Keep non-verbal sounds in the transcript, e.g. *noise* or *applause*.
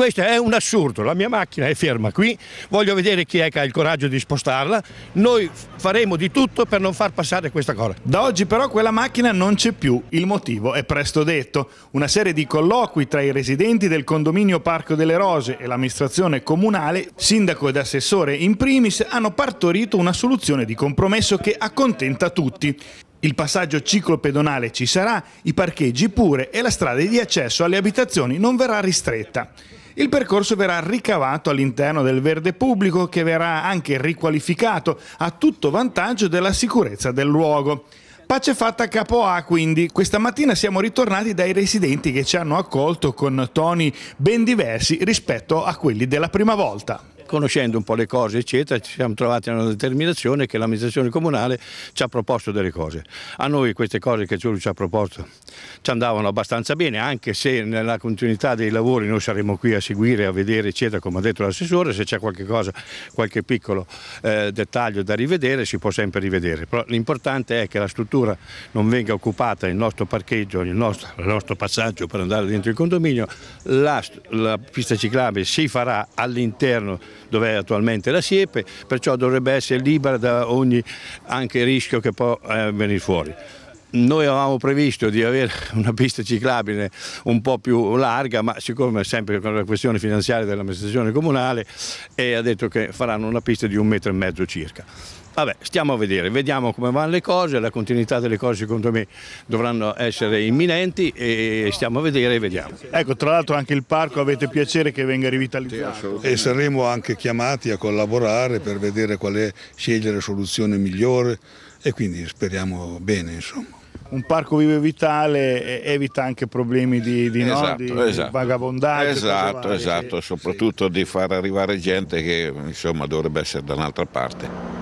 Questo è un assurdo, la mia macchina è ferma qui, voglio vedere chi è che ha il coraggio di spostarla, noi faremo di tutto per non far passare questa cosa. Da oggi però quella macchina non c'è più, il motivo è presto detto. Una serie di colloqui tra i residenti del condominio Parco delle Rose e l'amministrazione comunale, sindaco ed assessore in primis, hanno partorito una soluzione di compromesso che accontenta tutti. Il passaggio ciclopedonale ci sarà, i parcheggi pure e la strada di accesso alle abitazioni non verrà ristretta. Il percorso verrà ricavato all'interno del verde pubblico che verrà anche riqualificato a tutto vantaggio della sicurezza del luogo. Pace fatta a capo A quindi, questa mattina siamo ritornati dai residenti che ci hanno accolto con toni ben diversi rispetto a quelli della prima volta conoscendo un po' le cose eccetera ci siamo trovati a una determinazione che l'amministrazione comunale ci ha proposto delle cose. A noi queste cose che Giulio ci ha proposto ci andavano abbastanza bene anche se nella continuità dei lavori noi saremo qui a seguire, a vedere eccetera come ha detto l'assessore se c'è qualche cosa, qualche piccolo eh, dettaglio da rivedere si può sempre rivedere. Però l'importante è che la struttura non venga occupata, il nostro parcheggio, il nostro, il nostro passaggio per andare dentro il condominio, la, la pista ciclabile si farà all'interno dove è attualmente la siepe, perciò dovrebbe essere libera da ogni rischio che può eh, venire fuori. Noi avevamo previsto di avere *laughs* una pista ciclabile un po' più larga, ma siccome è sempre con la questione finanziaria dell'amministrazione comunale, eh, ha detto che faranno una pista di un metro e mezzo circa. Vabbè, stiamo a vedere, vediamo come vanno le cose, la continuità delle cose secondo me dovranno essere imminenti e stiamo a vedere e vediamo. Ecco, tra l'altro anche il parco avete piacere che venga rivitalizzato. Sì, E saremo anche chiamati a collaborare per vedere qual è, scegliere la soluzione migliore e quindi speriamo bene insomma un parco vive vitale evita anche problemi di, di, esatto, no, di, esatto. di vagabondaggio. Esatto, esatto, soprattutto sì. di far arrivare gente che insomma dovrebbe essere da un'altra parte.